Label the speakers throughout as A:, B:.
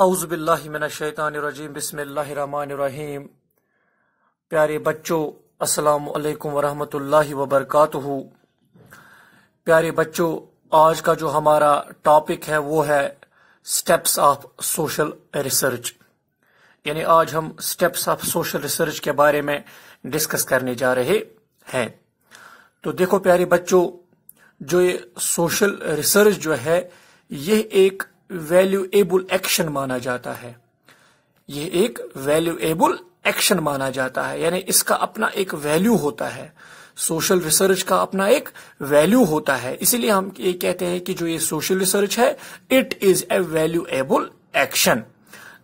A: अउज़बिल्लिमिनशैतानरजीम बसमीम प्यारे बच्चों असलकम वरहमतुल्लाहि वबरकातुहु प्यारे बच्चों आज का जो हमारा टॉपिक है वो है स्टेप्स ऑफ सोशल रिसर्च यानी आज हम स्टेप्स ऑफ सोशल रिसर्च के बारे में डिस्कस करने जा रहे हैं तो देखो प्यारे बच्चों जो ये सोशल रिसर्च जो है यह एक वैल्यूएबल एक्शन माना जाता है ये एक वैल्यूएबल एक्शन माना जाता है यानी इसका अपना एक वैल्यू होता है सोशल रिसर्च का अपना एक वैल्यू होता है इसीलिए हम ये कहते हैं कि जो ये सोशल रिसर्च है it is a valuable action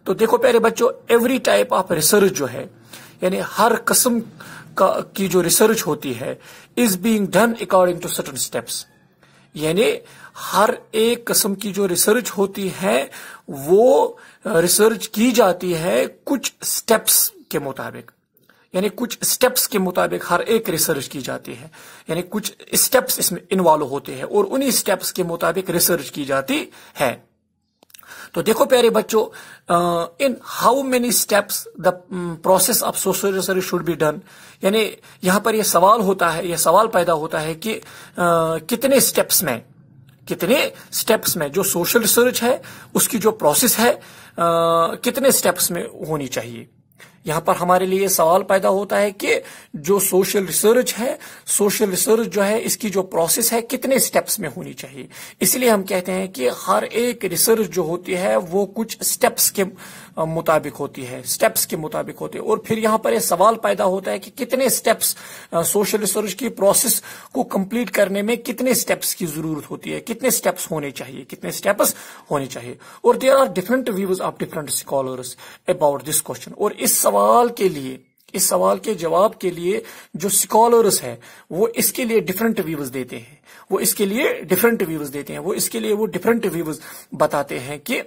A: तो देखो प्यारे बच्चों एवरी टाइप ऑफ रिसर्च जो है यानी हर किस्म का की जो रिसर्च होती है is being done according to certain steps यानी हर एक किस्म की जो रिसर्च होती है वो रिसर्च की जाती है कुछ स्टेप्स के मुताबिक यानी कुछ स्टेप्स के मुताबिक हर एक रिसर्च की जाती है यानी कुछ स्टेप्स इसमें इन्वॉल्व होते हैं और उन्हीं स्टेप्स के मुताबिक रिसर्च की जाती है तो देखो प्यारे बच्चों in how many steps the process of social research should be done यानी यहां पर यह सवाल होता है यह सवाल पैदा होता है कि uh, कितने स्टेप्स में कितने स्टेप्स में जो सोशल रिसर्च है उसकी जो प्रोसेस है uh, कितने स्टेप्स में होनी चाहिए यहाँ पर हमारे लिए सवाल पैदा होता है कि जो सोशल रिसर्च है सोशल रिसर्च जो है इसकी जो प्रोसेस है कितने स्टेप्स में होनी चाहिए इसलिए हम कहते हैं कि हर एक रिसर्च जो होती है वो कुछ स्टेप्स के मुताबिक होती है स्टेप्स के मुताबिक होते हैं और फिर यहां पर यह सवाल पैदा होता है कि कितने स्टेप्स सोशल रिसर्च की प्रोसेस को कंप्लीट करने में कितने स्टेप्स की जरूरत होती है कितने स्टेप्स होने चाहिए कितने स्टेप्स होने चाहिए और there are different views of different scholars about this question और इस सवाल के लिए इस सवाल के जवाब के लिए जो स्कॉलर्स हैं वो इसके लिए डिफरेंट व्यूज देते हैं वो इसके लिए डिफरेंट व्यूज देते हैं वो इसके लिए वो डिफरेंट व्यूज बताते हैं कि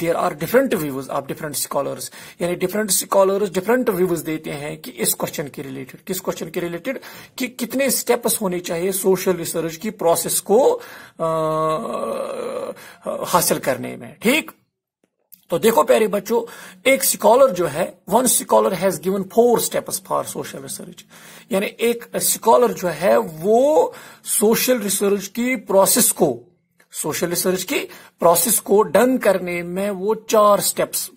A: there are different views of different scholars यानी डिफरेंट स्कॉलर्स डिफरेंट व्यूज देते हैं कि इस क्वेश्चन के रिलेटेड किस क्वेश्चन के रिलेटेड कि कितने स्टेप्स होने चाहिए सोशल रिसर्च की प्रोसेस को आ, हासिल करने में ठीक तो देखो प्यारे बच्चों एक स्कॉलर जो है one scholar has given four steps for social research यानी एक स्कॉलर जो है वो सोशल रिसर्च की प्रोसेस को सोशल रिसर्च की प्रोसेस को डन करने में वो चार स्टेप्स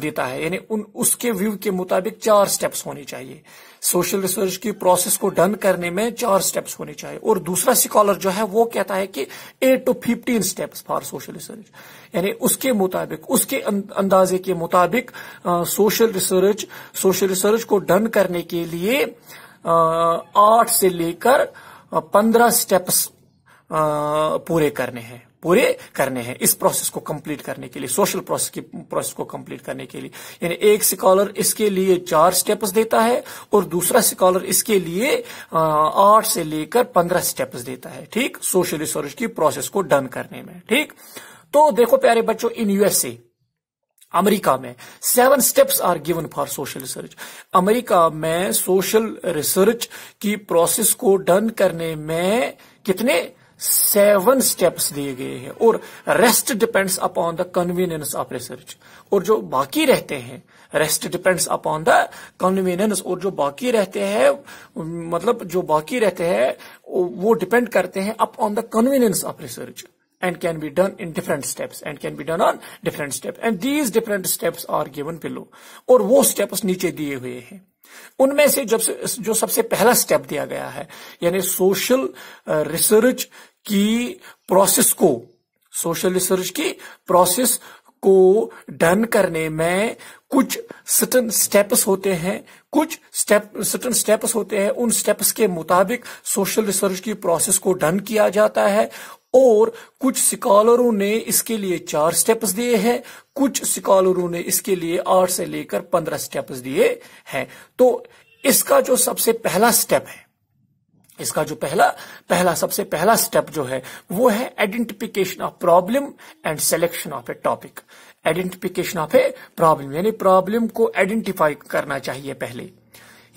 A: देता है यानी उन उसके व्यू के मुताबिक चार स्टेप्स होने चाहिए सोशल रिसर्च की प्रोसेस को डन करने में चार स्टेप्स होने चाहिए और दूसरा स्कॉलर जो है वो कहता है कि eight to fifteen steps for social research यानी उसके मुताबिक उसके अं-, अंदाजे के मुताबिक सोशल रिसर्च सोशल रिसर्च को डन करने के लिए आठ से लेकर पंद्रह स्टेप्स पूरे करने हैं पूरे करने हैं इस प्रोसेस को कंप्लीट करने के लिए सोशल प्रोसेस की प्रोसेस को कंप्लीट करने के लिए यानी एक स्कॉलर इसके लिए चार स्टेप्स देता है और दूसरा स्कॉलर इसके लिए आठ से लेकर पंद्रह स्टेप्स देता है ठीक सोशल रिसर्च की प्रोसेस को डन करने में ठीक तो देखो प्यारे बच्चों इन यूएसए अमेरिका में seven steps are given for social research America में सोशल रिसर्च की प्रोसेस को डन करने में कितने सेवन स्टेप्स दिए गए हैं और rest depends upon the convenience of research और जो बाकी रहते हैं rest depends upon the convenience और जो बाकी रहते हैं मतलब जो बाकी रहते हैं वो डिपेंड करते हैं upon the convenience of research and can be done in different steps and can be done on different step and these different steps are given below और वो स्टेप्स नीचे दिए हुए हैं उनमें से जब से, जो सबसे पहला स्टेप दिया गया है यानी सोशल रिसर्च uh, की प्रोसेस को सोशल रिसर्च की प्रोसेस को डन करने में कुछ सटन स्टेप्स होते हैं कुछ स्टेप सटन स्टेप्स होते हैं उन स्टेप्स के मुताबिक सोशल रिसर्च की प्रोसेस को डन किया जाता है और कुछ सिकॉलरों ने इसके लिए चार स्टेप्स दिए हैं कुछ सिकॉलरों ने इसके लिए आठ से लेकर पंद्रह स्टेप्स दिए हैं तो इसका जो सबसे पहला स्टेप है इसका जो पहला पहला सबसे पहला स्टेप जो है वो है identification of problem and selection of a topic identification of a problem यानी प्रॉब्लम को आइडेंटिफाई करना चाहिए पहले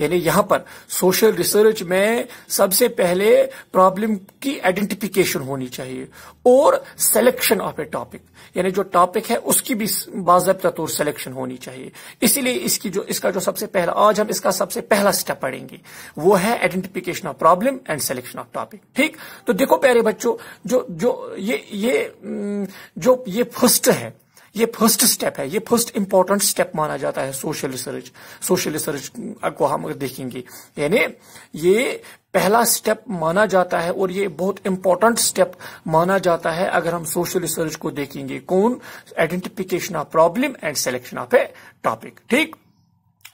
A: यानी यहां पर सोशल रिसर्च में सबसे पहले प्रॉब्लम की आइडेंटिफिकेशन होनी चाहिए और सिलेक्शन ऑफ ए टॉपिक यानी जो टॉपिक है उसकी भी बाजबता तौर सिलेक्शन होनी चाहिए इसीलिए इसकी जो इसका जो सबसे पहला आज हम इसका सबसे पहला स्टेप पढ़ेंगे वो है identification of problem and selection of topic ठीक तो देखो प्यारे बच्चों जो जो ये ये जो ये फर्स्ट है ये फर्स्ट स्टेप है ये फर्स्ट इंपॉर्टेंट स्टेप माना जाता है सोशल रिसर्च सोशल रिसर्च को हम देखेंगे यानी ये पहला स्टेप माना जाता है और ये बहुत इंपॉर्टेंट स्टेप माना जाता है अगर हम सोशल रिसर्च को देखेंगे कौन identification of problem and selection of a topic ठीक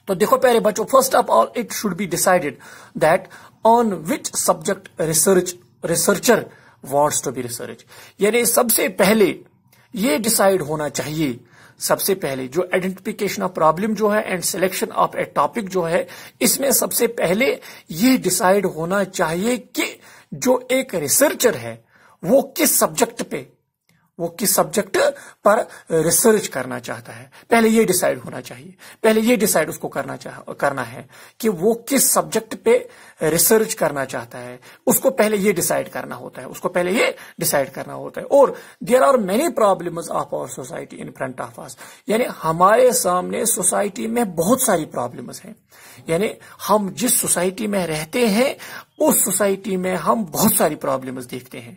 A: तो देखो प्यारे बच्चों first of all it should be decided that on which subject research researcher wants to be research यानी सबसे पहले ये डिसाइड होना चाहिए सबसे पहले जो आइडेंटिफिकेशन ऑफ प्रॉब्लम जो है and selection of a topic जो है इसमें सबसे पहले ये डिसाइड होना चाहिए कि जो एक रिसर्चर है वो किस सब्जेक्ट पे वो किस सब्जेक्ट पर रिसर्च करना चाहता है पहले ये डिसाइड होना चाहिए पहले ये डिसाइड उसको करना चाह करना है कि वो किस सब्जेक्ट पे रिसर्च करना चाहता है उसको पहले ये डिसाइड करना होता है उसको पहले ये डिसाइड करना होता है और there are many problem of our society in front of us यानी हमारे सामने सोसाइटी में बहुत सारी प्रॉब्लम्स हैं यानी हम जिस सोसाइटी में रहते हैं उस सोसाइटी में हम बहुत सारी प्रॉब्लम्स देखते हैं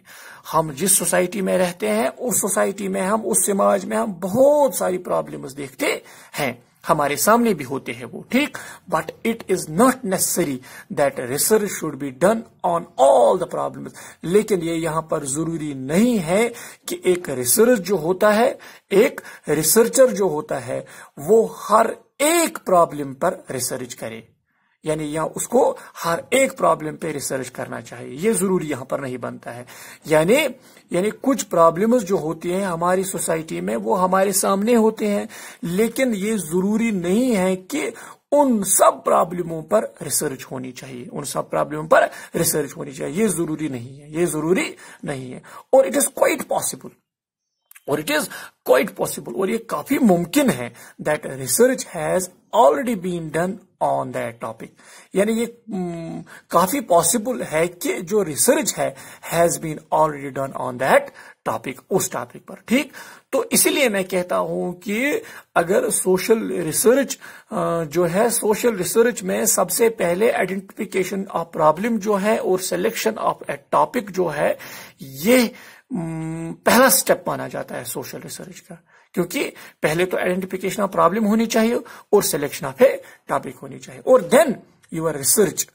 A: हम जिस सोसाइटी में रहते हैं उस सोसाइटी में हम उस समाज में हम बहुत सारी प्रॉब्लम्स देखते हैं हमारे सामने भी होते हैं वो ठीक but it is not necessary that research should be done on all the problem लेकिन ये यहां पर जरूरी नहीं है कि एक रिसर्च जो होता है एक रिसर्चर जो होता है वो हर एक प्रॉब्लम पर रिसर्च करे यानी यहां उसको हर एक प्रॉब्लम पे रिसर्च करना चाहिए ये जरूरी यहां पर नहीं बनता है यानी यानी कुछ प्रॉब्लम्स जो होती हैं हमारी सोसाइटी में वो हमारे सामने होते हैं लेकिन ये जरूरी नहीं है कि उन सब प्रॉब्लमों पर रिसर्च होनी चाहिए उन सब प्रॉब्लमों पर रिसर्च होनी चाहिए ये जरूरी नहीं है ये जरूरी नहीं है और इट इज क्वाइट पॉसिबल और इट इज क्वाइट पॉसिबल और ये काफी मुमकिन है that research has already been done on that topic यानी ये काफी पॉसिबल है कि जो रिसर्च है has been already done on that topic उस टॉपिक पर ठीक तो इसीलिए मैं कहता हूं कि अगर सोशल रिसर्च जो है सोशल रिसर्च में सबसे पहले आइडेंटिफिकेशन ऑफ प्रॉब्लम जो है और सिलेक्शन ऑफ ए टॉपिक जो है ये हम्म, पहला स्टेप माना जाता है सोशल रिसर्च का क्योंकि पहले तो आइडेंटिफिकेशन ऑफ प्रॉब्लम होनी चाहिए और सिलेक्शन ऑफ ए टॉपिक होनी चाहिए और then your research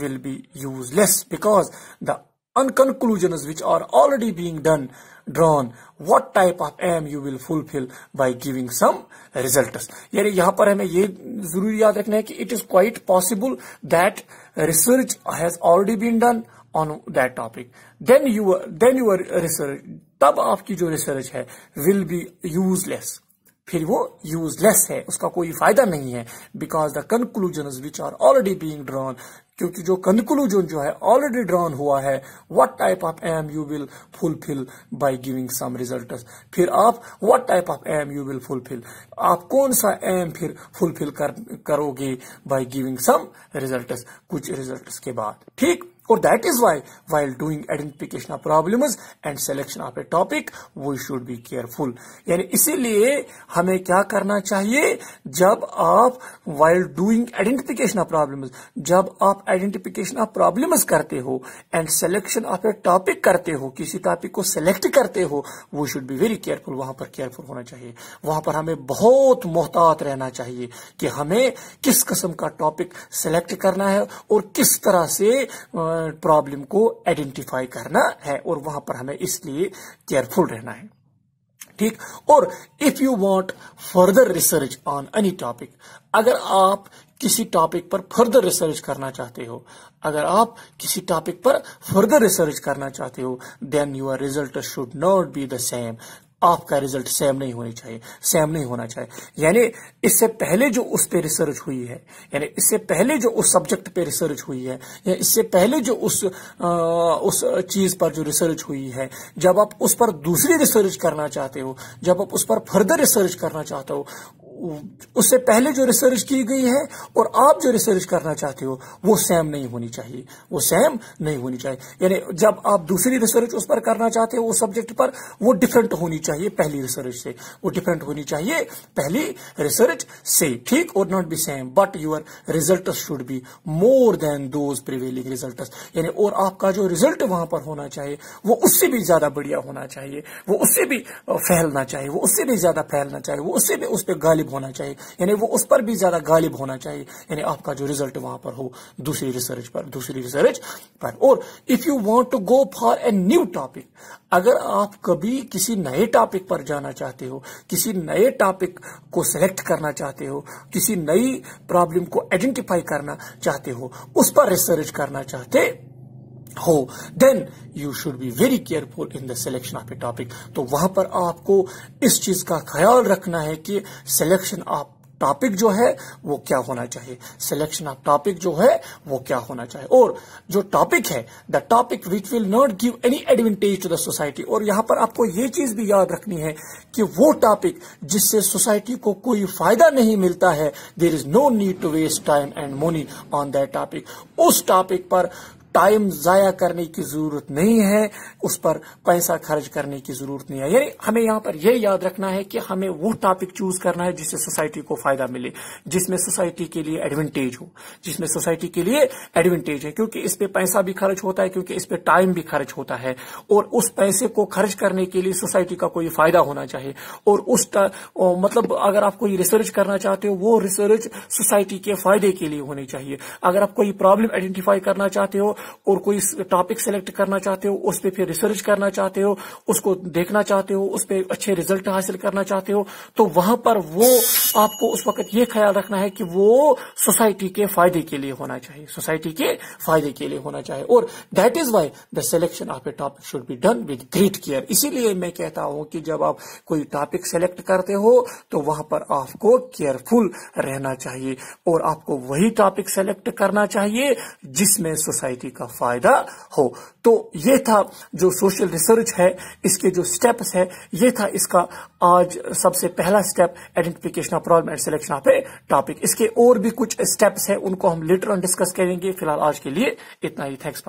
A: will be useless because the conclusion which are already being done drawn what type of aim you will fulfil by giving some result यानी यहां पर हमें यह जरूरी याद रखना है कि it is quite possible that research has already been done on that topic then your then your research तब आपकी जो रिसर्च है विल बी यूजलेस फिर वो यूजलेस है उसका कोई फायदा नहीं है because the conclusion which are already being drawn क्योंकि जो कंक्लूजन जो है ऑलरेडी ड्रॉन हुआ है what type of aim you will fulfil by giving some result फिर आप what type of aim you will fulfil आप कौन सा एम फिर फुलफिल कर, करोगे बाय गिविंग सम रिजल्ट कुछ रिजल्ट के बाद ठीक Or that is why while doing identification of problems and selection of a topic we should be careful. यानी इसीलिए हमें क्या करना चाहिए जब आप while doing identification of problems जब आप identification of problems करते हो and selection of a topic करते हो किसी टॉपिक को select करते हो we should be very careful वहां पर careful होना चाहिए वहां पर हमें बहुत मोहतात रहना चाहिए कि हमें किस किस्म का टॉपिक सेलेक्ट करना है और किस तरह से प्रॉब्लम को आइडेंटिफाई करना है और वहां पर हमें इसलिए केयरफुल रहना है ठीक और if you want further research on any topic अगर आप किसी टॉपिक पर फर्दर रिसर्च करना चाहते हो अगर आप किसी टॉपिक पर फर्दर रिसर्च करना चाहते हो then your result should not be the same आपका रिजल्ट सेम नहीं होनी चाहिए सेम नहीं होना चाहिए यानी इससे पहले जो उस पर रिसर्च हुई है यानी इससे पहले जो उस सब्जेक्ट पे रिसर्च हुई है या इससे पहले जो उस आ, उस चीज पर जो रिसर्च हुई है जब आप उस पर दूसरी रिसर्च करना चाहते हो जब आप उस पर फर्दर रिसर्च करना चाहते हो उससे पहले जो रिसर्च की गई है और आप जो रिसर्च करना चाहते हो वो सेम नहीं होनी चाहिए वो सेम नहीं होनी चाहिए यानी जब आप दूसरी रिसर्च उस पर करना चाहते हो उस सब्जेक्ट पर वो डिफरेंट होनी चाहिए पहली रिसर्च से वो डिफरेंट होनी चाहिए पहली रिसर्च से ठीक और not be same but your result should be more than those prevailing result यानी और आपका जो रिजल्ट वहां पर होना चाहिए वो उससे भी ज्यादा बढ़िया होना चाहिए वो उससे भी फैलना चाहिए वो उससे भी ज्यादा फैलना चाहिए वो उससे भी उस पर गालिब गालिब होना चाहिए यानी वो उस पर भी ज्यादा गालिब होना चाहिए यानी आपका जो रिजल्ट वहां पर हो दूसरी रिसर्च पर दूसरी रिसर्च पर और if you want to go for a new topic अगर आप कभी किसी नए टॉपिक पर जाना चाहते हो किसी नए टॉपिक को सिलेक्ट करना चाहते हो किसी नई प्रॉब्लम को आइडेंटिफाई करना चाहते हो उस पर रिसर्च करना चाहते हो then you should be very careful in the selection of a topic तो वहां पर आपको इस चीज का ख्याल रखना है कि सिलेक्शन ऑफ टॉपिक जो है वो क्या होना चाहिए सिलेक्शन ऑफ टॉपिक जो है वो क्या होना चाहिए और जो टॉपिक है the topic which will not give any advantage to the society और यहां पर आपको ये चीज भी याद रखनी है कि वो टॉपिक जिससे सोसाइटी को कोई फायदा नहीं मिलता है there is no need to waste time and money on that topic उस टॉपिक पर टाइम जाया करने की जरूरत नहीं है उस पर पैसा खर्च करने की जरूरत नहीं है यानी हमें यहां पर यह याद रखना है कि हमें वो टॉपिक चूज करना है जिससे सोसाइटी को फायदा मिले जिसमें सोसाइटी के लिए एडवांटेज हो जिसमें सोसाइटी के लिए एडवांटेज है क्योंकि इस पर पैसा भी खर्च होता है क्योंकि इस पर टाइम भी खर्च होता है और उस पैसे को खर्च करने के लिए सोसाइटी का कोई फायदा होना चाहिए और उस ओ, मतलब अगर आप कोई रिसर्च करना चाहते हो वो रिसर्च सोसाइटी के फायदे के लिए होनी चाहिए अगर आप कोई प्रॉब्लम आइडेंटिफाई करना चाहते हो और कोई टॉपिक सेलेक्ट करना चाहते हो उस पर फिर रिसर्च करना चाहते हो उसको देखना चाहते हो उस पर अच्छे रिजल्ट हासिल करना चाहते हो तो वहां पर वो आपको उस वक्त ये ख्याल रखना है कि वो सोसाइटी के फायदे के लिए होना चाहिए सोसाइटी के फायदे के लिए होना चाहिए और that is why the selection of a topic should be done with great care इसीलिए मैं कहता हूं कि जब आप कोई टॉपिक सेलेक्ट करते हो तो वहां पर आपको केयरफुल रहना चाहिए और आपको वही टॉपिक सेलेक्ट करना चाहिए जिसमें सोसाइटी राशि का फायदा हो तो ये था जो सोशल रिसर्च है इसके जो स्टेप्स है ये था इसका आज सबसे पहला step identification of problem and selection of a topic इसके और भी कुछ स्टेप्स हैं उनको हम लेटर ऑन डिस्कस करेंगे फिलहाल आज के लिए इतना ही थैंक्स